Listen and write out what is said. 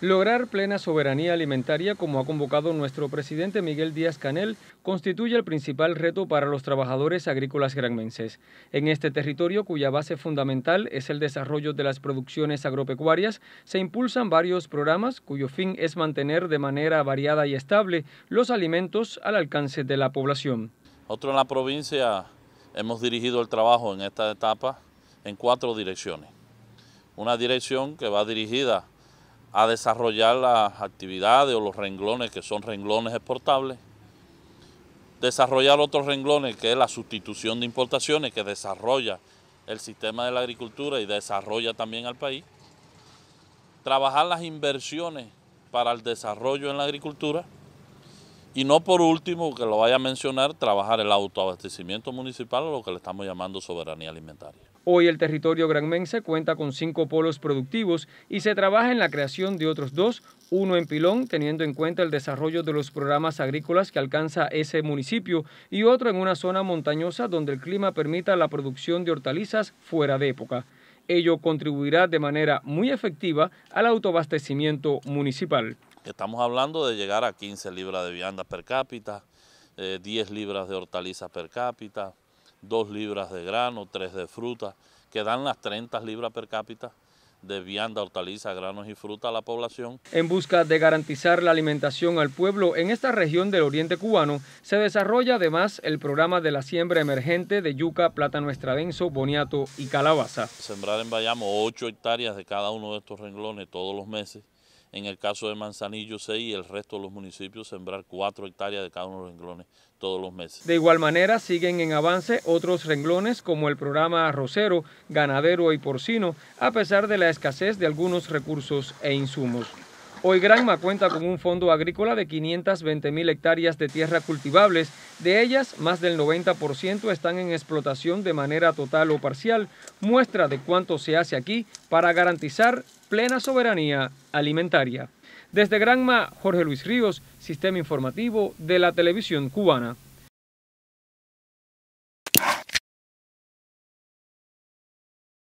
Lograr plena soberanía alimentaria, como ha convocado nuestro presidente Miguel Díaz Canel, constituye el principal reto para los trabajadores agrícolas granmenses. En este territorio, cuya base fundamental es el desarrollo de las producciones agropecuarias, se impulsan varios programas cuyo fin es mantener de manera variada y estable los alimentos al alcance de la población. Otro en la provincia hemos dirigido el trabajo en esta etapa en cuatro direcciones. Una dirección que va dirigida a desarrollar las actividades o los renglones que son renglones exportables, desarrollar otros renglones que es la sustitución de importaciones que desarrolla el sistema de la agricultura y desarrolla también al país, trabajar las inversiones para el desarrollo en la agricultura y no por último, que lo vaya a mencionar, trabajar el autoabastecimiento municipal o lo que le estamos llamando soberanía alimentaria. Hoy el territorio granmense cuenta con cinco polos productivos y se trabaja en la creación de otros dos, uno en Pilón, teniendo en cuenta el desarrollo de los programas agrícolas que alcanza ese municipio, y otro en una zona montañosa donde el clima permita la producción de hortalizas fuera de época. Ello contribuirá de manera muy efectiva al autoabastecimiento municipal. Estamos hablando de llegar a 15 libras de viandas per cápita, 10 eh, libras de hortalizas per cápita, Dos libras de grano, tres de fruta, que dan las 30 libras per cápita de vianda, hortaliza, granos y fruta a la población. En busca de garantizar la alimentación al pueblo en esta región del oriente cubano, se desarrolla además el programa de la siembra emergente de yuca, plátano extradenso, boniato y calabaza. Sembrar en Bayamo 8 hectáreas de cada uno de estos renglones todos los meses en el caso de Manzanillo 6 y el resto de los municipios sembrar 4 hectáreas de cada uno de los renglones todos los meses. De igual manera siguen en avance otros renglones como el programa arrocero, ganadero y porcino, a pesar de la escasez de algunos recursos e insumos. Hoy Granma cuenta con un fondo agrícola de 520 mil hectáreas de tierra cultivables. De ellas, más del 90% están en explotación de manera total o parcial, muestra de cuánto se hace aquí para garantizar plena soberanía alimentaria. Desde Granma, Jorge Luis Ríos, Sistema Informativo de la Televisión Cubana.